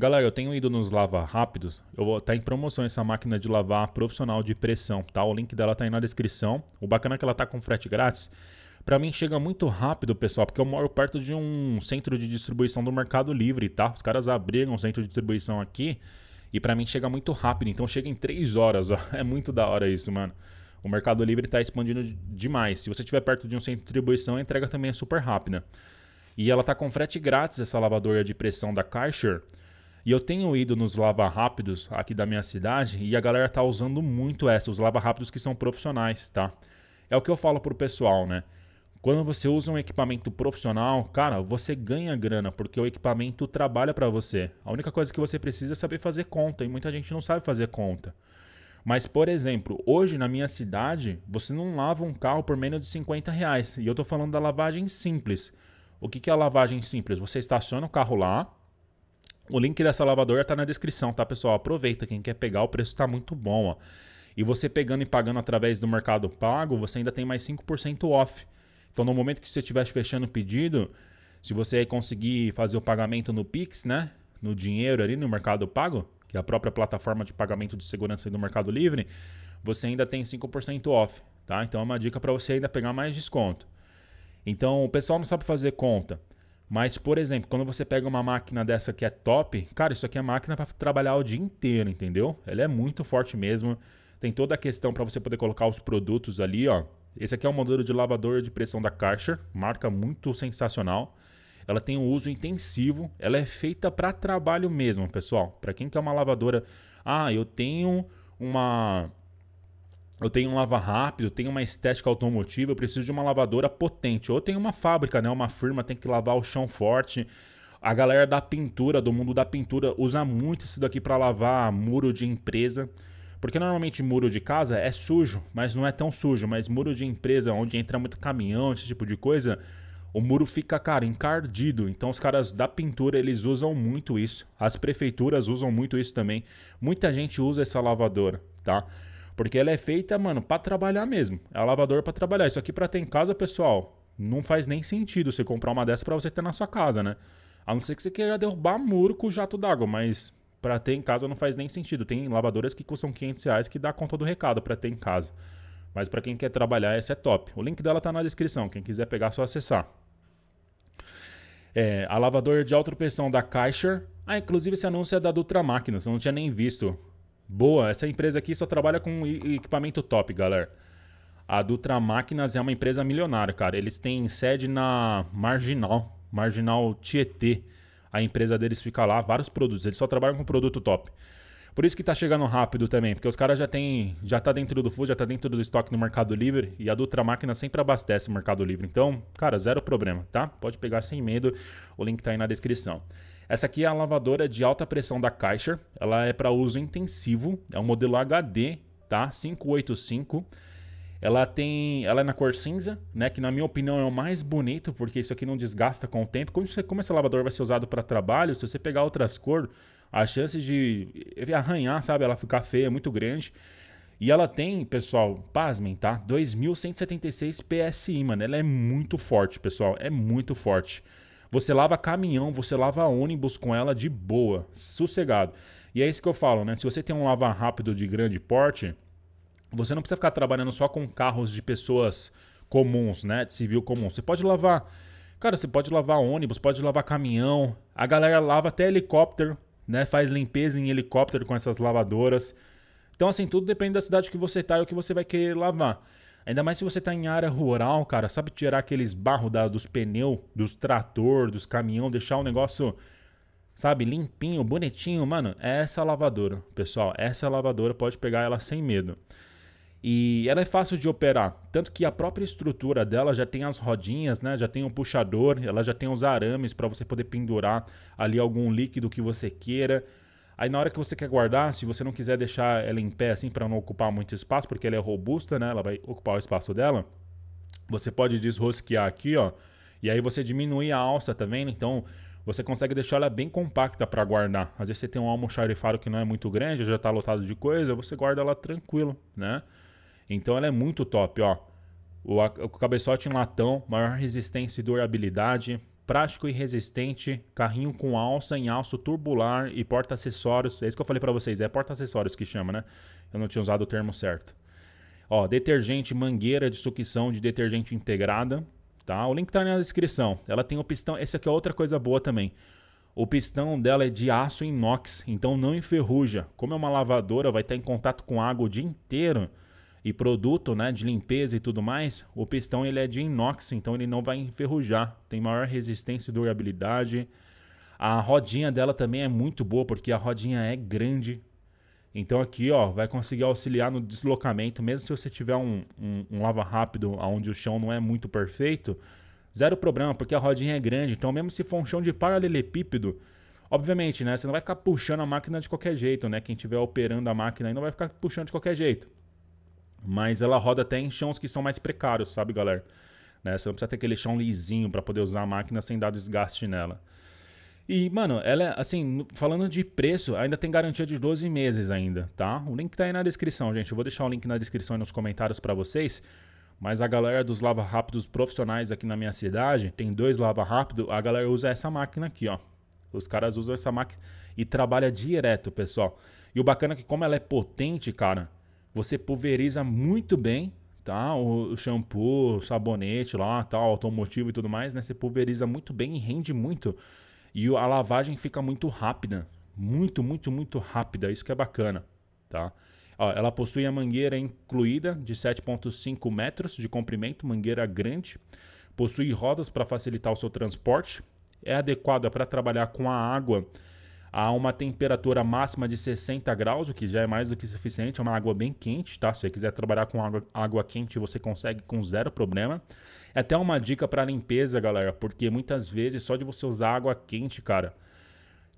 Galera, eu tenho ido nos lava rápidos. Eu vou tá em promoção essa máquina de lavar profissional de pressão, tá? O link dela tá aí na descrição. O bacana é que ela tá com frete grátis. Para mim chega muito rápido, pessoal, porque eu moro perto de um centro de distribuição do Mercado Livre, tá? Os caras abriram um centro de distribuição aqui e para mim chega muito rápido, então chega em 3 horas, ó. É muito da hora isso, mano. O Mercado Livre tá expandindo demais. Se você estiver perto de um centro de distribuição, a entrega também é super rápida. E ela tá com frete grátis essa lavadora de pressão da Karcher. E eu tenho ido nos lava rápidos aqui da minha cidade e a galera tá usando muito essa, os lava rápidos que são profissionais, tá? É o que eu falo pro pessoal, né? Quando você usa um equipamento profissional, cara, você ganha grana porque o equipamento trabalha para você. A única coisa que você precisa é saber fazer conta e muita gente não sabe fazer conta. Mas, por exemplo, hoje na minha cidade, você não lava um carro por menos de 50 reais. E eu tô falando da lavagem simples. O que, que é a lavagem simples? Você estaciona o carro lá, o link dessa lavadora tá na descrição, tá, pessoal? Aproveita quem quer pegar, o preço tá muito bom, ó. E você pegando e pagando através do Mercado Pago, você ainda tem mais 5% off. Então, no momento que você estiver fechando o pedido, se você conseguir fazer o pagamento no Pix, né? No dinheiro ali no Mercado Pago, que é a própria plataforma de pagamento de segurança do Mercado Livre, você ainda tem 5% off, tá? Então é uma dica para você ainda pegar mais desconto. Então, o pessoal não sabe fazer conta. Mas, por exemplo, quando você pega uma máquina dessa que é top, cara, isso aqui é máquina para trabalhar o dia inteiro, entendeu? Ela é muito forte mesmo. Tem toda a questão para você poder colocar os produtos ali, ó. Esse aqui é o um modelo de lavadora de pressão da Karcher, marca muito sensacional. Ela tem um uso intensivo, ela é feita para trabalho mesmo, pessoal. Para quem quer uma lavadora, ah, eu tenho uma eu tenho um lava rápido, eu tenho uma estética automotiva, eu preciso de uma lavadora potente. Ou tem uma fábrica, né? Uma firma tem que lavar o chão forte. A galera da pintura, do mundo da pintura, usa muito isso daqui para lavar muro de empresa. Porque normalmente muro de casa é sujo, mas não é tão sujo. Mas muro de empresa, onde entra muito caminhão, esse tipo de coisa, o muro fica, cara, encardido. Então os caras da pintura, eles usam muito isso. As prefeituras usam muito isso também. Muita gente usa essa lavadora, tá? Porque ela é feita, mano, para trabalhar mesmo. É a lavadora para trabalhar. Isso aqui para ter em casa, pessoal, não faz nem sentido você comprar uma dessa para você ter na sua casa, né? A não ser que você queira derrubar muro com o jato d'água, mas para ter em casa não faz nem sentido. Tem lavadoras que custam 500 reais que dá conta do recado para ter em casa. Mas para quem quer trabalhar, essa é top. O link dela tá na descrição. Quem quiser pegar, é só acessar. É, a lavadora de alta pressão da Kaischer. Ah, inclusive esse anúncio é da Dutra Máquinas. Eu não tinha nem visto. Boa, essa empresa aqui só trabalha com equipamento top, galera. A Dutra Máquinas é uma empresa milionária, cara. Eles têm sede na Marginal, Marginal Tietê. A empresa deles fica lá, vários produtos. Eles só trabalham com produto top. Por isso que tá chegando rápido também, porque os caras já tem, já tá dentro do food, já tá dentro do estoque no Mercado Livre e a Dutra Máquina sempre abastece o Mercado Livre. Então, cara, zero problema, tá? Pode pegar sem medo. O link tá aí na descrição. Essa aqui é a lavadora de alta pressão da Kaiser. Ela é para uso intensivo, é um modelo HD, tá? 585. Ela tem, ela é na cor cinza, né, que na minha opinião é o mais bonito, porque isso aqui não desgasta com o tempo. Como, você, como esse lavador vai ser usado para trabalho, se você pegar outras cores, a chance de arranhar, sabe, ela ficar feia é muito grande. E ela tem, pessoal, pasmem, tá? 2176 PSI, mano. Ela é muito forte, pessoal. É muito forte. Você lava caminhão, você lava ônibus com ela de boa, sossegado. E é isso que eu falo, né? Se você tem um lava rápido de grande porte, você não precisa ficar trabalhando só com carros de pessoas comuns, né? De civil comum. Você pode lavar. Cara, você pode lavar ônibus, pode lavar caminhão. A galera lava até helicóptero, né? Faz limpeza em helicóptero com essas lavadoras. Então, assim, tudo depende da cidade que você tá e o que você vai querer lavar. Ainda mais se você está em área rural, cara, sabe tirar aqueles barro dos pneus, dos trator, dos caminhão, deixar o negócio, sabe, limpinho, bonitinho, mano. É essa lavadora, pessoal, essa lavadora pode pegar ela sem medo. E ela é fácil de operar, tanto que a própria estrutura dela já tem as rodinhas, né? Já tem um puxador, ela já tem os arames para você poder pendurar ali algum líquido que você queira. Aí na hora que você quer guardar, se você não quiser deixar ela em pé assim para não ocupar muito espaço, porque ela é robusta, né? Ela vai ocupar o espaço dela. Você pode desrosquear aqui, ó. E aí você diminui a alça, tá vendo? Então você consegue deixar ela bem compacta para guardar. Às vezes você tem um almoxarifado que não é muito grande, já está lotado de coisa, você guarda ela tranquilo, né? Então ela é muito top, ó. O, o cabeçote em latão, maior resistência e durabilidade, prático e resistente, carrinho com alça, em alço turbular e porta-acessórios. É isso que eu falei para vocês, é porta-acessórios que chama, né? Eu não tinha usado o termo certo. Ó, detergente, mangueira de sucção de detergente integrada, tá? O link tá na descrição. Ela tem o pistão, essa aqui é outra coisa boa também. O pistão dela é de aço inox, então não enferruja. Como é uma lavadora, vai estar em contato com água o dia inteiro e produto né, de limpeza e tudo mais, o pistão ele é de inox, então ele não vai enferrujar, tem maior resistência e durabilidade. A rodinha dela também é muito boa, porque a rodinha é grande. Então aqui ó, vai conseguir auxiliar no deslocamento, mesmo se você tiver um, um, um lava rápido onde o chão não é muito perfeito, zero problema, porque a rodinha é grande. Então mesmo se for um chão de paralelepípedo, obviamente, né, você não vai ficar puxando a máquina de qualquer jeito, né? Quem estiver operando a máquina aí não vai ficar puxando de qualquer jeito. Mas ela roda até em chãos que são mais precários, sabe, galera? Né? Você não precisa ter aquele chão lisinho para poder usar a máquina sem dar desgaste nela. E, mano, ela, é assim, falando de preço, ainda tem garantia de 12 meses ainda, tá? O link tá aí na descrição, gente. Eu vou deixar o link na descrição e nos comentários para vocês. Mas a galera dos lava rápidos profissionais aqui na minha cidade, tem dois lava rápido, a galera usa essa máquina aqui, ó. Os caras usam essa máquina e trabalha direto, pessoal. E o bacana é que como ela é potente, cara, você pulveriza muito bem, tá? O shampoo, o sabonete lá, tal, automotivo e tudo mais, né? Você pulveriza muito bem e rende muito. E a lavagem fica muito rápida. Muito, muito, muito rápida. Isso que é bacana, tá? Ó, ela possui a mangueira incluída de 7,5 metros de comprimento, mangueira grande. Possui rodas para facilitar o seu transporte. É adequada para trabalhar com a água a uma temperatura máxima de 60 graus, o que já é mais do que suficiente, é uma água bem quente, tá? Se você quiser trabalhar com água, água quente, você consegue com zero problema. É até uma dica para limpeza, galera, porque muitas vezes só de você usar água quente, cara,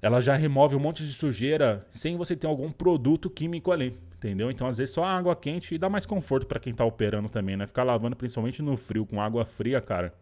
ela já remove um monte de sujeira sem você ter algum produto químico ali, entendeu? Então, às vezes, só a água quente e dá mais conforto para quem tá operando também, né? Ficar lavando, principalmente no frio, com água fria, cara,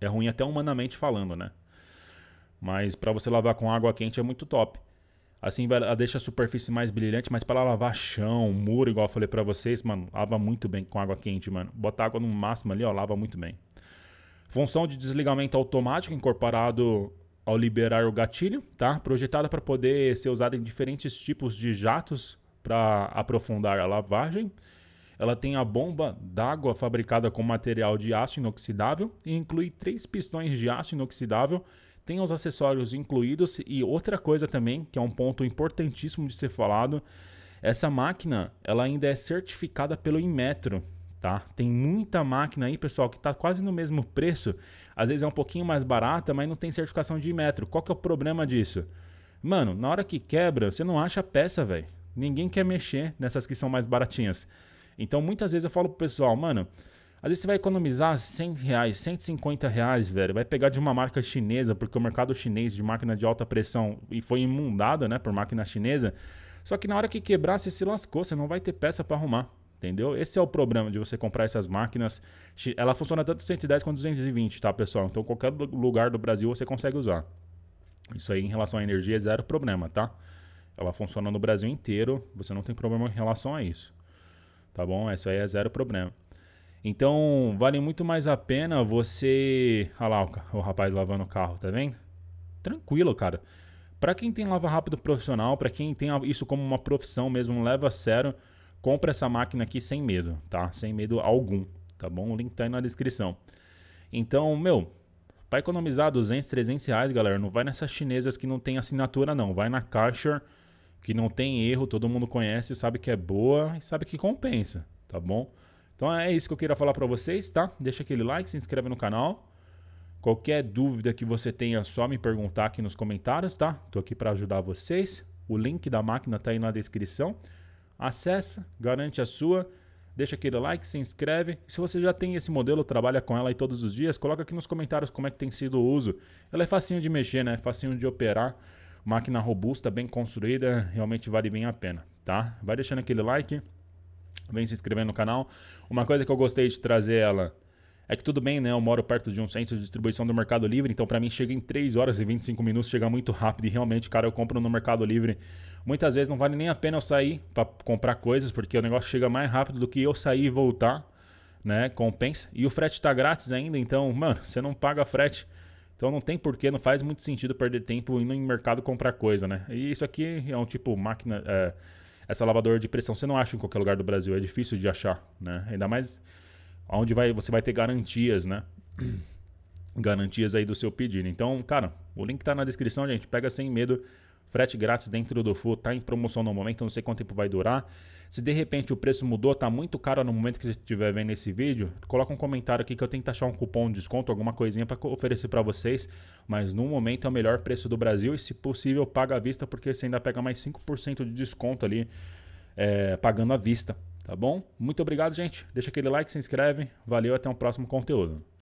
é ruim até humanamente falando, né? Mas para você lavar com água quente é muito top. Assim ela deixa a superfície mais brilhante, mas para lavar chão, muro, igual eu falei para vocês, mano, lava muito bem com água quente, mano. Bota água no máximo ali, ó, lava muito bem. Função de desligamento automático incorporado ao liberar o gatilho, tá? Projetada para poder ser usada em diferentes tipos de jatos para aprofundar a lavagem. Ela tem a bomba d'água fabricada com material de aço inoxidável e inclui três pistões de aço inoxidável tem os acessórios incluídos. E outra coisa também, que é um ponto importantíssimo de ser falado, essa máquina ela ainda é certificada pelo Inmetro. Tá? Tem muita máquina aí, pessoal, que está quase no mesmo preço. Às vezes é um pouquinho mais barata, mas não tem certificação de inmetro Qual que é o problema disso? Mano, na hora que quebra, você não acha peça, velho. Ninguém quer mexer nessas que são mais baratinhas. Então, muitas vezes eu falo pro pessoal, mano, às vezes você vai economizar 100 reais, 150 reais, velho. Vai pegar de uma marca chinesa, porque o mercado chinês de máquina de alta pressão e foi imundado, né, por máquina chinesa. Só que na hora que quebrar, você se lascou, você não vai ter peça para arrumar. Entendeu? Esse é o problema de você comprar essas máquinas. Ela funciona tanto 110 quanto 220, tá, pessoal? Então, qualquer lugar do Brasil você consegue usar. Isso aí, em relação à energia, é zero problema, tá? Ela funciona no Brasil inteiro, você não tem problema em relação a isso. Tá bom? Isso aí é zero problema. Então, vale muito mais a pena você. Olha ah lá o, rapaz lavando o carro, tá vendo? Tranquilo, cara. Para quem tem lava rápido profissional, para quem tem isso como uma profissão mesmo, leva a sério, compra essa máquina aqui sem medo, tá? Sem medo algum, tá bom? O link tá aí na descrição. Então, meu, para economizar 200, 300 reais, galera. Não vai nessas chinesas que não tem assinatura, não. Vai na Karcher, que não tem erro, todo mundo conhece, sabe que é boa e sabe que compensa, tá bom? Então é isso que eu queria falar para vocês, tá? Deixa aquele like, se inscreve no canal. Qualquer dúvida que você tenha, só me perguntar aqui nos comentários, tá? Tô aqui para ajudar vocês. O link da máquina tá aí na descrição. Acessa, garante a sua, deixa aquele like, se inscreve. E se você já tem esse modelo, trabalha com ela aí todos os dias, coloca aqui nos comentários como é que tem sido o uso. Ela é facinho de mexer, né? É facinho de operar. Máquina robusta, bem construída, realmente vale bem a pena, tá? Vai deixando aquele like. Vem se inscrevendo no canal. Uma coisa que eu gostei de trazer ela é que tudo bem, né? Eu moro perto de um centro de distribuição do Mercado Livre, então para mim chega em 3 horas e 25 minutos, chega muito rápido e realmente, cara, eu compro no Mercado Livre. Muitas vezes não vale nem a pena eu sair para comprar coisas, porque o negócio chega mais rápido do que eu sair e voltar, né? Compensa. E o frete tá grátis ainda, então, mano, você não paga frete. Então não tem porquê, não faz muito sentido perder tempo indo em mercado comprar coisa, né? E isso aqui é um tipo máquina. É essa lavadora de pressão você não acha em qualquer lugar do Brasil, é difícil de achar, né? Ainda mais onde vai, você vai ter garantias, né? garantias aí do seu pedido. Então, cara, o link tá na descrição, gente. Pega sem medo. Frete grátis dentro do Flu tá em promoção no momento, não sei quanto tempo vai durar. Se de repente o preço mudou, tá muito caro no momento que você estiver vendo esse vídeo, coloca um comentário aqui que eu tento achar um cupom de desconto, alguma coisinha para oferecer para vocês. Mas no momento é o melhor preço do Brasil e se possível paga à vista porque você ainda pega mais 5% de desconto ali é, pagando à vista, tá bom? Muito obrigado, gente. Deixa aquele like, se inscreve. Valeu, até um próximo conteúdo.